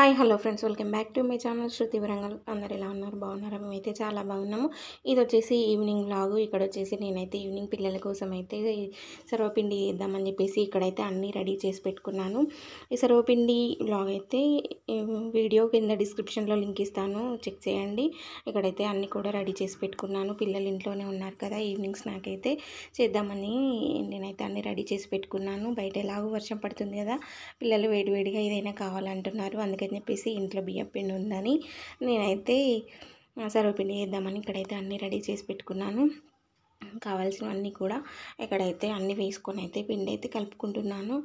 hi hello friends welcome back to my channel Shruti Warangal అందరు ఎలా ఉన్నారు బాగున్నారా మేమైతే చాలా బాగున్నాము ఇది వచ్చేసి ఈవినింగ్ లాగు ఇక్కడ వచ్చేసి నేనైతే ఈవినింగ్ పిల్లల కోసం అయితే సర్వపిండి చేద్దామని చెప్పేసి ఇక్కడైతే అన్నీ రెడీ చేసి పెట్టుకున్నాను ఈ సర్వపిండి లాగ్ అయితే వీడియో కింద డిస్క్రిప్షన్లో లింక్ ఇస్తాను చెక్ చేయండి ఇక్కడైతే అన్నీ కూడా రెడీ చేసి పెట్టుకున్నాను పిల్లలు ఇంట్లోనే ఉన్నారు కదా ఈవినింగ్ స్నాక్ అయితే చేద్దామని నేనైతే అన్నీ రెడీ చేసి పెట్టుకున్నాను బయట ఎలాగో వర్షం పడుతుంది కదా పిల్లలు వేడివేడిగా ఏదైనా కావాలంటున్నారు అందుకే అని చెప్పేసి ఇంట్లో బియ్యం పిండి ఉందని నేనైతే సర్వపిండి వేద్దామని ఇక్కడైతే అన్నీ రెడీ చేసి పెట్టుకున్నాను కావాల్సినవన్నీ కూడా ఇక్కడైతే అన్నీ వేసుకొని అయితే పిండి అయితే కలుపుకుంటున్నాను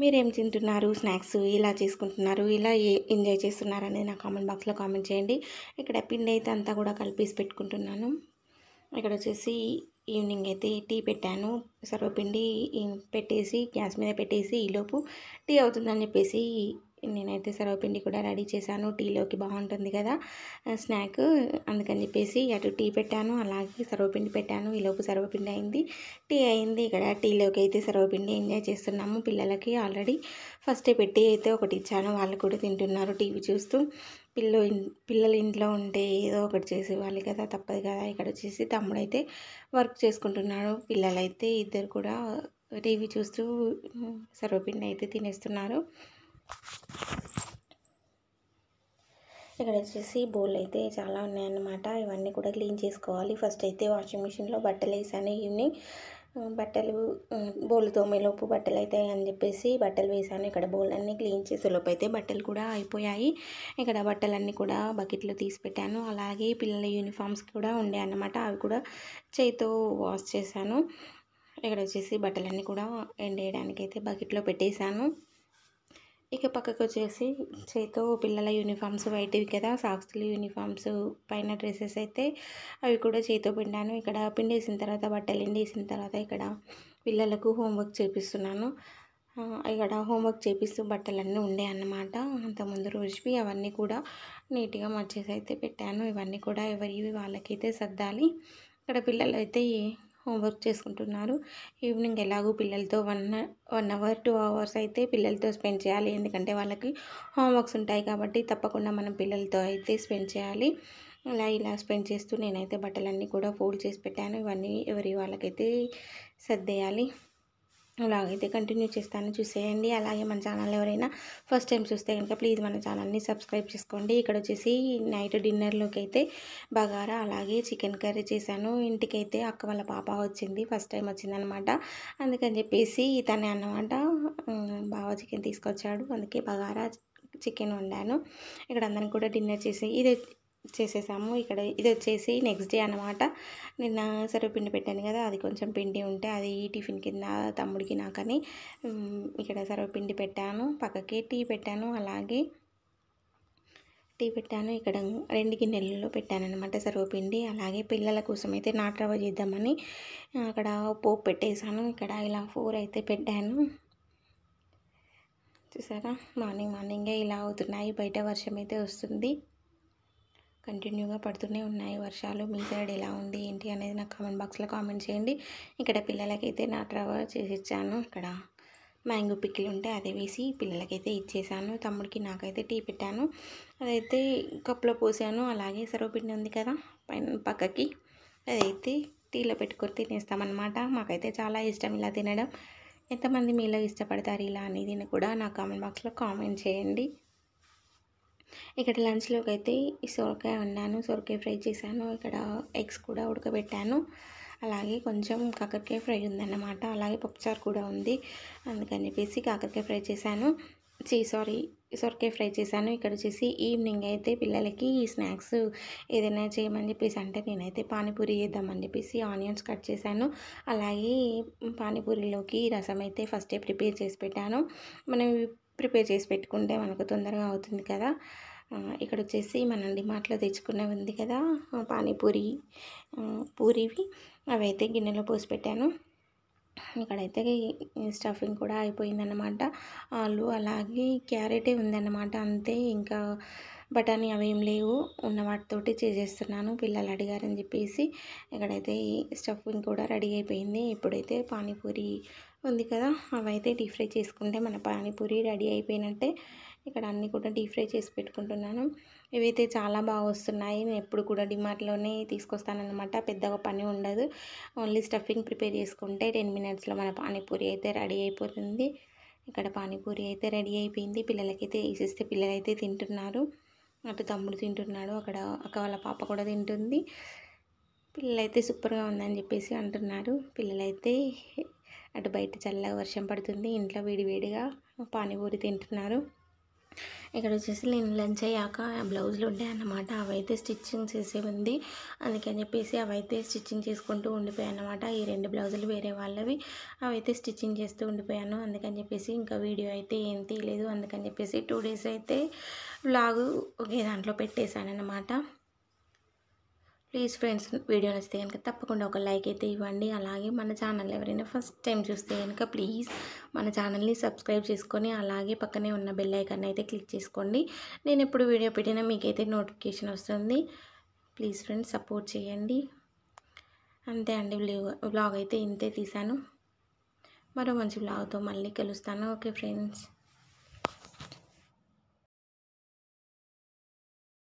మీరేం తింటున్నారు స్నాక్స్ ఇలా చేసుకుంటున్నారు ఇలా ఎంజాయ్ చేస్తున్నారు అనేది నా కామెంట్ బాక్స్లో కామెంట్ చేయండి ఇక్కడ పిండి అయితే అంతా కూడా కలిపేసి పెట్టుకుంటున్నాను ఇక్కడ వచ్చేసి ఈవినింగ్ అయితే టీ పెట్టాను సర్వపిండి పెట్టేసి గ్యాస్ మీద పెట్టేసి ఈలోపు టీ అవుతుందని చెప్పేసి నేనైతే సర్వపిండి కూడా రెడీ చేశాను టీలోకి బాగుంటుంది కదా స్నాక్ అందుకని చెప్పేసి అటు టీ పెట్టాను అలాగే సర్వపిండి పెట్టాను ఈలోపు సర్వపిండి అయింది టీ అయింది ఇక్కడ టీలోకి అయితే సర్వపిండి ఎంజాయ్ చేస్తున్నాము పిల్లలకి ఆల్రెడీ ఫస్టే పెట్టి అయితే ఒకటి ఇచ్చాను వాళ్ళు కూడా తింటున్నారు టీవీ చూస్తూ పిల్ల పిల్లలు ఇంట్లో ఉంటే ఏదో ఒకటి చేసేవాళ్ళు కదా తప్పదు కదా ఇక్కడ వచ్చేసి తమ్ముడైతే వర్క్ చేసుకుంటున్నాడు పిల్లలైతే ఇద్దరు కూడా టీవీ చూస్తూ సర్వపిండి అయితే తినేస్తున్నారు ఇక్కడ వచ్చేసి బోల్ అయితే చాలా ఉన్నాయన్నమాట ఇవన్నీ కూడా క్లీన్ చేసుకోవాలి ఫస్ట్ అయితే వాషింగ్ మిషన్లో బట్టలు వేసాను ఈవినింగ్ బట్టలు బోలు తోమేలోపు బట్టలు అవుతాయి అని చెప్పేసి బట్టలు వేసాను ఇక్కడ బోలన్నీ క్లీన్ చేసేలోపు అయితే బట్టలు కూడా అయిపోయాయి ఇక్కడ బట్టలన్నీ కూడా బకెట్లో తీసి పెట్టాను అలాగే పిల్లల యూనిఫామ్స్ కూడా ఉండే అన్నమాట అవి కూడా చేతితో వాష్ చేశాను ఇక్కడ వచ్చేసి బట్టలన్నీ కూడా ఎండేయడానికి అయితే బకెట్లో పెట్టేశాను ఇక పక్కకు వచ్చేసి చేతితో పిల్లల యూనిఫామ్స్ వైట్వి కదా సాక్స్లు యూనిఫామ్స్ పైన డ్రెస్సెస్ అయితే అవి కూడా చేతితో పిండాను ఇక్కడ పిండి వేసిన తర్వాత బట్టలు వేసిన తర్వాత ఇక్కడ పిల్లలకు హోంవర్క్ చేపిస్తున్నాను ఇక్కడ హోంవర్క్ చేపిస్తూ బట్టలన్నీ ఉండే అన్నమాట అంతకుముందు రోజువి అవన్నీ కూడా నీట్గా మర్చేసి అయితే పెట్టాను ఇవన్నీ కూడా ఎవరివి వాళ్ళకైతే సర్దాలి ఇక్కడ పిల్లలు అయితే హోంవర్క్ చేసుకుంటున్నారు ఈవినింగ్ ఎలాగో పిల్లలతో one one hour two hours అయితే పిల్లలతో స్పెండ్ చేయాలి ఎందుకంటే వాళ్ళకి హోంవర్క్స్ ఉంటాయి కాబట్టి తప్పకుండా మనం పిల్లలతో అయితే స్పెండ్ చేయాలి ఇలా ఇలా స్పెండ్ చేస్తూ నేనైతే బట్టలన్నీ కూడా ఫోల్డ్ చేసి పెట్టాను ఇవన్నీ ఎవరి వాళ్ళకైతే సర్దేయాలి అలాగైతే కంటిన్యూ చేస్తాను చూసేయండి అలాగే మన ఛానల్ ఎవరైనా ఫస్ట్ టైం చూస్తే కనుక ప్లీజ్ మన ఛానల్ని సబ్స్క్రైబ్ చేసుకోండి ఇక్కడ వచ్చేసి నైట్ డిన్నర్లోకి అయితే బగారా అలాగే చికెన్ కర్రీ చేశాను ఇంటికైతే అక్క వాళ్ళ పాప వచ్చింది ఫస్ట్ టైం వచ్చిందనమాట అందుకని చెప్పేసి తనే అన్నమాట బావ చికెన్ తీసుకొచ్చాడు అందుకే బగారా చికెన్ వండాను ఇక్కడ అందరం కూడా డిన్నర్ చేసి ఇది చేసేసాము ఇక్కడ ఇది వచ్చేసి నెక్స్ట్ డే అనమాట నిన్న సర్వపిండి పెట్టాను కదా అది కొంచెం పిండి ఉంటే అది ఈ టిఫిన్ కింద తమ్ముడికి నాకని ఇక్కడ సర్వపిండి పెట్టాను పక్కకి టీ పెట్టాను అలాగే టీ పెట్టాను ఇక్కడ రెండు గిన్నెలలో పెట్టాను అనమాట సర్వపిండి అలాగే పిల్లల కోసం అయితే నాట్రవ చేద్దామని అక్కడ పోపు పెట్టేశాను ఇక్కడ ఇలా ఫోర్ అయితే పెట్టాను చూసారా మార్నింగ్ మార్నింగే ఇలా అవుతున్నాయి బయట వర్షం అయితే వస్తుంది కంటిన్యూగా పడుతూనే ఉన్నాయి వర్షాలు మీ సైడ్ ఎలా ఉంది ఏంటి అనేది నాకు కామెంట్ బాక్స్లో కామెంట్ చేయండి ఇక్కడ పిల్లలకైతే నా ట్రవర్ చేసి ఇచ్చాను ఇక్కడ మ్యాంగో పిక్కిలు ఉంటే అదే వేసి పిల్లలకైతే ఇచ్చేసాను తమ్ముడికి నాకైతే టీ పెట్టాను అదైతే కప్లో పోసాను అలాగే సరోపిండి ఉంది కదా పైన పక్కకి అదైతే టీలో పెట్టుకొని తినేస్తామన్నమాట మాకైతే చాలా ఇష్టం ఇలా తినడం ఎంతమంది మీలో ఇష్టపడతారు ఇలా అనేది కూడా నా కామెంట్ బాక్స్లో కామెంట్ చేయండి ఇక్కడ లంచ్లోకి అయితే ఈ సొరకాయ వండాను సొరకాయ ఫ్రై చేశాను ఇక్కడ ఎగ్స్ కూడా ఉడకబెట్టాను అలాగే కొంచెం కాకరకాయ ఫ్రై ఉందన్నమాట అలాగే పప్పుచారు కూడా ఉంది అందుకని చెప్పేసి కాకరకాయ ఫ్రై చేశాను చీ సారీ సొరకాయ ఫ్రై చేశాను ఇక్కడ వచ్చేసి ఈవినింగ్ అయితే పిల్లలకి స్నాక్స్ ఏదైనా చేయమని చెప్పేసి అంటే నేనైతే పానీపూరి చేద్దామని చెప్పేసి ఆనియన్స్ కట్ చేశాను అలాగే పానీపూరిలోకి రసం అయితే ఫస్టే ప్రిపేర్ చేసి పెట్టాను మనం ప్రిపేర్ చేసి పెట్టుకుంటే మనకు తొందరగా అవుతుంది కదా ఇక్కడ వచ్చేసి మన డిమార్ట్లో తెచ్చుకున్నవి ఉంది కదా పానీపూరి పూరివి అవైతే గిన్నెలో పోసి పెట్టాను ఇక్కడైతే స్టఫింగ్ కూడా అయిపోయిందన్నమాట ఆలు అలాగే క్యారెటే ఉందన్నమాట అంతే ఇంకా బఠానీ అవేం లేవు ఉన్న వాటితోటి చేసేస్తున్నాను పిల్లలు అడిగారని చెప్పేసి ఇక్కడైతే ఈ స్టఫింగ్ కూడా రెడీ అయిపోయింది ఇప్పుడైతే పానీపూరి ఉంది కదా అవైతే డీప్ ఫ్రై చేసుకుంటే మన పానీపూరి రెడీ అయిపోయినట్టే ఇక్కడ అన్నీ కూడా డీప్ ఫ్రై చేసి పెట్టుకుంటున్నాను ఇవైతే చాలా బాగా వస్తున్నాయి నేను ఎప్పుడు కూడా డిమార్ట్లోనే తీసుకొస్తానన్నమాట పెద్దగా పని ఉండదు ఓన్లీ స్టఫింగ్ ప్రిపేర్ చేసుకుంటే టెన్ మినిట్స్లో మన పానీపూరి అయితే రెడీ అయిపోతుంది ఇక్కడ పానీపూరి అయితే రెడీ అయిపోయింది పిల్లలకైతే వేసేస్తే పిల్లలైతే తింటున్నారు అటు తమ్ముడు తింటున్నాడు అక్కడ అక్క వాళ్ళ పాప కూడా తింటుంది పిల్లలైతే సూపర్గా ఉందని చెప్పేసి అంటున్నారు పిల్లలైతే అటు బయట చల్లగా వర్షం పడుతుంది ఇంట్లో వేడివేడిగా పానీపూరి తింటున్నారు ఇక్కడ వచ్చేసి నేను లంచ్ అయ్యాక బ్లౌజులు అన్నమాట అవైతే స్టిచ్చింగ్ ఉంది అందుకని చెప్పేసి అవైతే స్టిచ్చింగ్ చేసుకుంటూ ఉండిపోయాయి అనమాట ఈ రెండు బ్లౌజులు వేరే వాళ్ళవి అవైతే స్టిచ్చింగ్ చేస్తూ ఉండిపోయాను అందుకని చెప్పేసి ఇంకా వీడియో అయితే ఏం తీయలేదు అందుకని చెప్పేసి టూ డేస్ అయితే బ్లాగు ఒకే దాంట్లో పెట్టేశాను అనమాట ప్లీజ్ ఫ్రెండ్స్ వీడియో నచ్చితే కనుక తప్పకుండా ఒక లైక్ అయితే ఇవ్వండి అలాగే మన ఛానల్ ఎవరైనా ఫస్ట్ టైం చూస్తే కనుక ప్లీజ్ మన ఛానల్ని సబ్స్క్రైబ్ చేసుకొని అలాగే పక్కనే ఉన్న బెల్ ఐకాన్ అయితే క్లిక్ చేసుకోండి నేను ఎప్పుడు వీడియో పెట్టినా మీకైతే నోటిఫికేషన్ వస్తుంది ప్లీజ్ ఫ్రెండ్స్ సపోర్ట్ చేయండి అంతే అండి వ్లాగ్ అయితే ఇంతే తీశాను మరో మంచి వ్లాగ్తో మళ్ళీ కలుస్తాను ఓకే ఫ్రెండ్స్